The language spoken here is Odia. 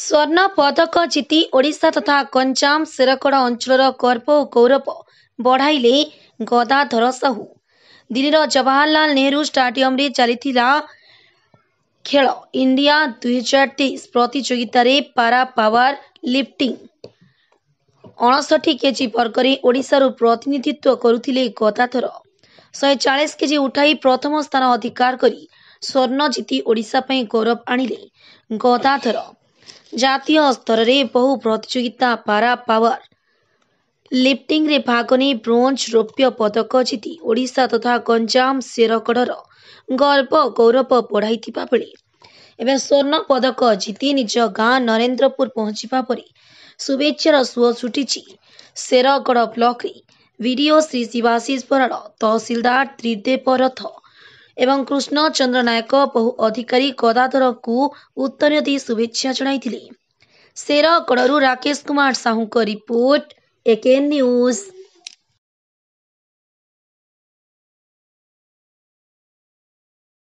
ସ୍ୱର୍ଣ୍ଣ ପଦକ ଜିତି ଓଡ଼ିଶା ତଥା ଗଞ୍ଜାମ ଶିରକଡ଼ ଅଞ୍ଚଳର ଗର୍ବ ଓ ଗୌରବ ବଢ଼ାଇଲେ ଗଦାଧର ସାହୁ ଦିଲ୍ଲୀର ଜବାହାରଲାଲ ନେହେରୁ ଷ୍ଟାଡିୟମରେ ଚାଲିଥିଲା ଖେଳ ଇଣ୍ଡିଆ ଦୁଇହଜାର ତେଇଶ ପ୍ରତିଯୋଗିତାରେ ପାରା ପାୱାର ଲିଫ୍ଟିଂ ଅଣଷଠି କେଜି ବର୍ଗରେ ଓଡ଼ିଶାରୁ ପ୍ରତିନିଧିତ୍ୱ କରୁଥିଲେ ଗଦାଧର ଶହେ ଚାଳିଶ କେଜି ଉଠାଇ ପ୍ରଥମ ସ୍ଥାନ ଅଧିକାର କରି ସ୍ୱର୍ଣ୍ଣ ଜିତି ଓଡ଼ିଶା ପାଇଁ ଗୌରବ ଆଣିଲେ ଗଦାଧର ଜାତୀୟ ସ୍ତରରେ ବହୁ ପ୍ରତିଯୋଗିତା ପାରା ପାୱାର ଲିଫ୍ଟିଂରେ ଭାଗ ନେଇ ବ୍ରୋଞ୍ଜ ରୌପ୍ୟ ପଦକ ଜିତି ଓଡ଼ିଶା ତଥା ଗଞ୍ଜାମ ଶେରକଡ଼ର ଗର୍ବ ଗୌରବ ବଢ଼ାଇଥିବା ବେଳେ ଏବେ ସ୍ୱର୍ଣ୍ଣ ପଦକ ଜିତି ନିଜ ଗାଁ ନରେନ୍ଦ୍ରପୁର ପହଞ୍ଚିବା ପରେ ଶୁଭେଚ୍ଛାର ସୁଅ ଛୁଟିଛି ଶେରଗଡ଼ ବ୍ଲକରେ ବିଡିଓ ଶ୍ରୀ ଶିବାଶିଷ ବରାଳ ତହସିଲଦାର ତ୍ରିଦେବ ରଥ ଏବଂ କୃଷ୍ଣ ଚନ୍ଦ୍ର ନାୟକ ବହୁ ଅଧିକାରୀ କଦାତରକୁ ଉତ୍ତର ଦେଇ ଶୁଭେଚ୍ଛା ଜଣାଇଥିଲେ ଶେରକଡ଼ରୁ ରାକେଶ କୁମାର ସାହୁଙ୍କ ରିପୋର୍ଟ ଏକେ ନ୍ୟୁଜ୍